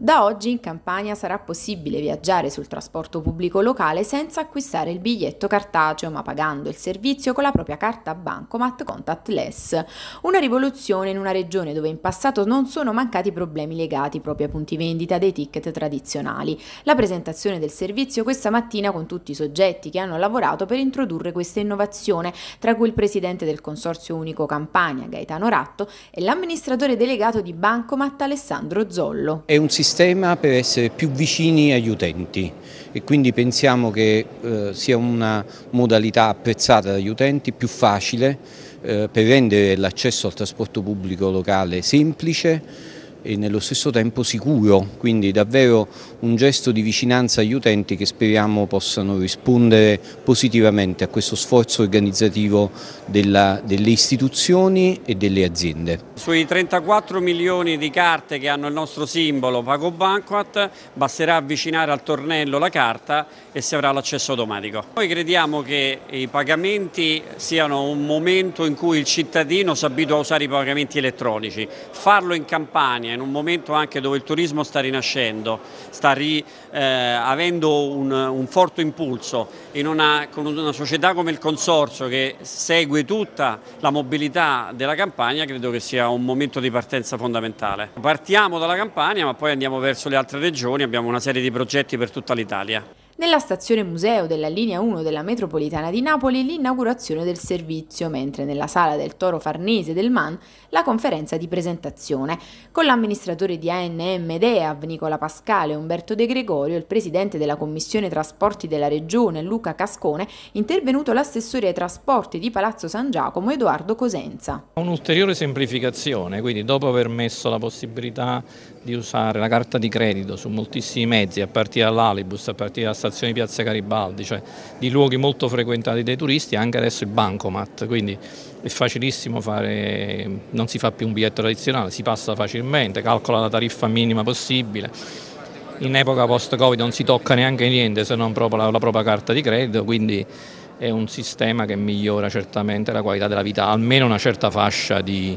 Da oggi in Campania sarà possibile viaggiare sul trasporto pubblico locale senza acquistare il biglietto cartaceo, ma pagando il servizio con la propria carta Bancomat Contactless. Una rivoluzione in una regione dove in passato non sono mancati problemi legati proprio ai punti vendita dei ticket tradizionali. La presentazione del servizio questa mattina con tutti i soggetti che hanno lavorato per introdurre questa innovazione, tra cui il presidente del Consorzio Unico Campania, Gaetano Ratto, e l'amministratore delegato di Bancomat, Alessandro Zollo. È un sistema sistema per essere più vicini agli utenti e quindi pensiamo che eh, sia una modalità apprezzata dagli utenti, più facile eh, per rendere l'accesso al trasporto pubblico locale semplice e nello stesso tempo sicuro, quindi davvero un gesto di vicinanza agli utenti che speriamo possano rispondere positivamente a questo sforzo organizzativo della, delle istituzioni e delle aziende. Sui 34 milioni di carte che hanno il nostro simbolo Pago Banquat basterà avvicinare al tornello la carta e si avrà l'accesso automatico. Noi crediamo che i pagamenti siano un momento in cui il cittadino si abitua a usare i pagamenti elettronici, farlo in campagna in un momento anche dove il turismo sta rinascendo, sta ri, eh, avendo un, un, forte impulso una, con una società come il Consorzio che segue tutta la mobilità della Campania, credo che sia un momento di partenza fondamentale. Partiamo dalla Campania ma poi andiamo verso le altre regioni, abbiamo una serie di progetti per tutta l'Italia nella stazione museo della linea 1 della metropolitana di Napoli l'inaugurazione del servizio, mentre nella sala del Toro Farnese del MAN la conferenza di presentazione, con l'amministratore di ANM DEAV Nicola Pascale e Umberto De Gregorio, il presidente della Commissione Trasporti della Regione Luca Cascone, intervenuto l'assessore ai trasporti di Palazzo San Giacomo Edoardo Cosenza. Un'ulteriore semplificazione, quindi dopo aver messo la possibilità di usare la carta di credito su moltissimi mezzi, a partire dall'Alibus, a partire dalla stazione stazione di Piazza Garibaldi, cioè di luoghi molto frequentati dai turisti, anche adesso il bancomat, quindi è facilissimo fare, non si fa più un biglietto tradizionale, si passa facilmente, calcola la tariffa minima possibile. In epoca post-Covid non si tocca neanche niente se non proprio la, la propria carta di credito, quindi è un sistema che migliora certamente la qualità della vita, almeno una certa fascia di,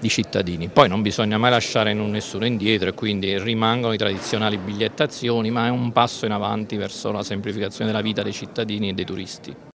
di cittadini. Poi non bisogna mai lasciare nessuno indietro e quindi rimangono i tradizionali bigliettazioni, ma è un passo in avanti verso la semplificazione della vita dei cittadini e dei turisti.